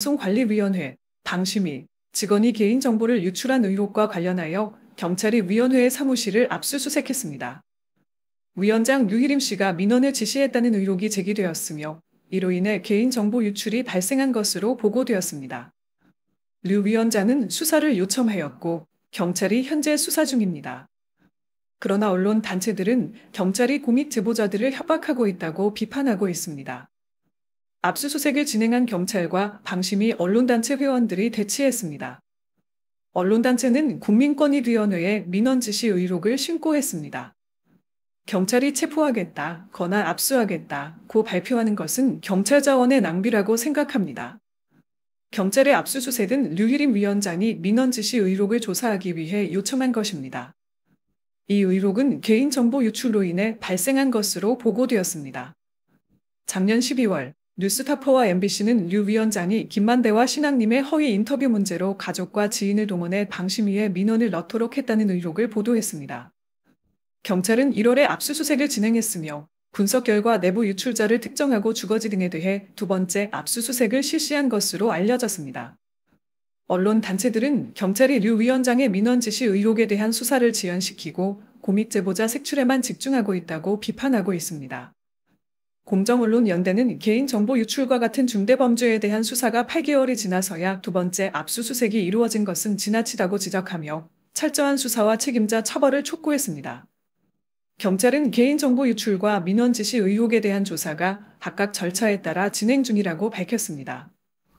방송관리위원회, 방심위, 직원이 개인정보를 유출한 의혹과 관련하여 경찰이 위원회의 사무실을 압수수색했습니다. 위원장 유희림 씨가 민원을 지시했다는 의혹이 제기되었으며 이로 인해 개인정보 유출이 발생한 것으로 보고되었습니다. 류 위원장은 수사를 요청하였고 경찰이 현재 수사 중입니다. 그러나 언론 단체들은 경찰이 공익 제보자들을 협박하고 있다고 비판하고 있습니다. 압수수색을 진행한 경찰과 방심위 언론단체 회원들이 대치했습니다. 언론단체는 국민권익위원회에 민원지시 의혹을 신고했습니다. 경찰이 체포하겠다, 거나 압수하겠다, 고 발표하는 것은 경찰 자원의 낭비라고 생각합니다. 경찰의 압수수색은 류일임 위원장이 민원지시 의혹을 조사하기 위해 요청한 것입니다. 이의혹은 개인정보 유출로 인해 발생한 것으로 보고되었습니다. 작년 12월 뉴스타퍼와 MBC는 류 위원장이 김만대와 신학님의 허위 인터뷰 문제로 가족과 지인을 동원해 방심위에 민원을 넣도록 했다는 의혹을 보도했습니다. 경찰은 1월에 압수수색을 진행했으며 분석 결과 내부 유출자를 특정하고 주거지 등에 대해 두 번째 압수수색을 실시한 것으로 알려졌습니다. 언론 단체들은 경찰이 류 위원장의 민원 지시 의혹에 대한 수사를 지연시키고 고익 제보자 색출에만 집중하고 있다고 비판하고 있습니다. 공정언론연대는 개인정보 유출과 같은 중대 범죄에 대한 수사가 8개월이 지나서야 두 번째 압수수색이 이루어진 것은 지나치다고 지적하며 철저한 수사와 책임자 처벌을 촉구했습니다. 경찰은 개인정보 유출과 민원 지시 의혹에 대한 조사가 각각 절차에 따라 진행 중이라고 밝혔습니다.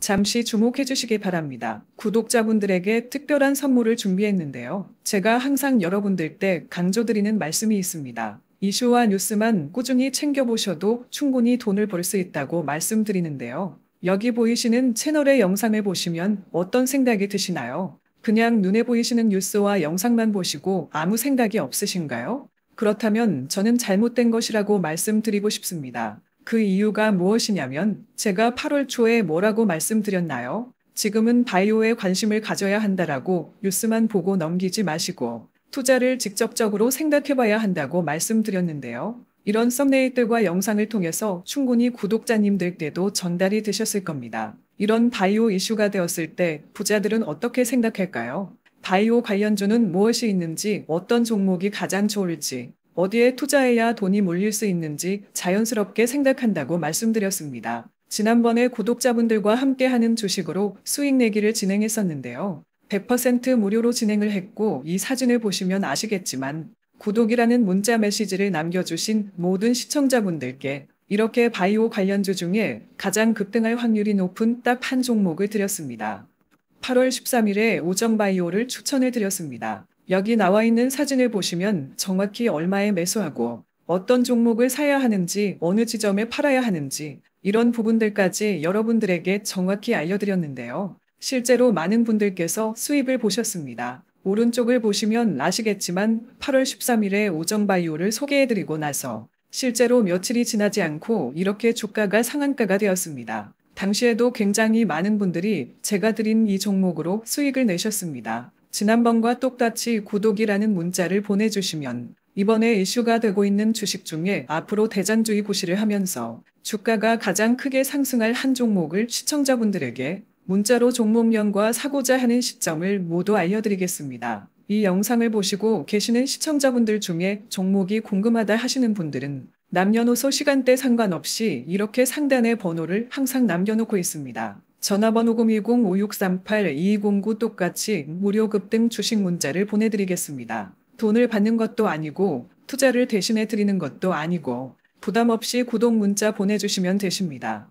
잠시 주목해 주시기 바랍니다. 구독자분들에게 특별한 선물을 준비했는데요. 제가 항상 여러분들 때 강조드리는 말씀이 있습니다. 이슈와 뉴스만 꾸준히 챙겨보셔도 충분히 돈을 벌 수 있다고 말씀드리는데요. 여기 보이시는 채널의 영상을 보시면 어떤 생각이 드시나요? 그냥 눈에 보이시는 뉴스와 영상만 보시고 아무 생각이 없으신가요? 그렇다면 저는 잘못된 것이라고 말씀드리고 싶습니다. 그 이유가 무엇이냐면 제가 8월 초에 뭐라고 말씀드렸나요? 지금은 바이오에 관심을 가져야 한다라고 뉴스만 보고 넘기지 마시고 투자를 직접적으로 생각해봐야 한다고 말씀드렸는데요. 이런 썸네일들과 영상을 통해서 충분히 구독자님들께도 전달이 되셨을 겁니다. 이런 바이오 이슈가 되었을 때 부자들은 어떻게 생각할까요? 바이오 관련주는 무엇이 있는지, 어떤 종목이 가장 좋을지, 어디에 투자해야 돈이 몰릴 수 있는지 자연스럽게 생각한다고 말씀드렸습니다. 지난번에 구독자분들과 함께하는 주식으로 수익 내기를 진행했었는데요. 100% 무료로 진행을 했고 이 사진을 보시면 아시겠지만 구독이라는 문자 메시지를 남겨주신 모든 시청자분들께 이렇게 바이오 관련주 중에 가장 급등할 확률이 높은 딱 한 종목을 드렸습니다. 8월 13일에 오정바이오를 추천해 드렸습니다. 여기 나와 있는 사진을 보시면 정확히 얼마에 매수하고 어떤 종목을 사야 하는지 어느 지점에 팔아야 하는지 이런 부분들까지 여러분들에게 정확히 알려드렸는데요. 실제로 많은 분들께서 수입을 보셨습니다. 오른쪽을 보시면 아시겠지만 8월 13일에 오정바이오를 소개해드리고 나서 실제로 며칠이 지나지 않고 이렇게 주가가 상한가가 되었습니다. 당시에도 굉장히 많은 분들이 제가 드린 이 종목으로 수익을 내셨습니다. 지난번과 똑같이 구독이라는 문자를 보내주시면 이번에 이슈가 되고 있는 주식 중에 앞으로 대장주의 고시를 하면서 주가가 가장 크게 상승할 한 종목을 시청자분들에게 문자로 종목명과 사고자 하는 시점을 모두 알려드리겠습니다. 이 영상을 보시고 계시는 시청자분들 중에 종목이 궁금하다 하시는 분들은 남녀노소 시간대 상관없이 이렇게 상단의 번호를 항상 남겨놓고 있습니다. 전화번호 0 2 0 5 6 3 8 2 2 0 9 똑같이 무료 급등 주식 문자를 보내드리겠습니다. 돈을 받는 것도 아니고 투자를 대신해 드리는 것도 아니고 부담 없이 구독 문자 보내주시면 되십니다.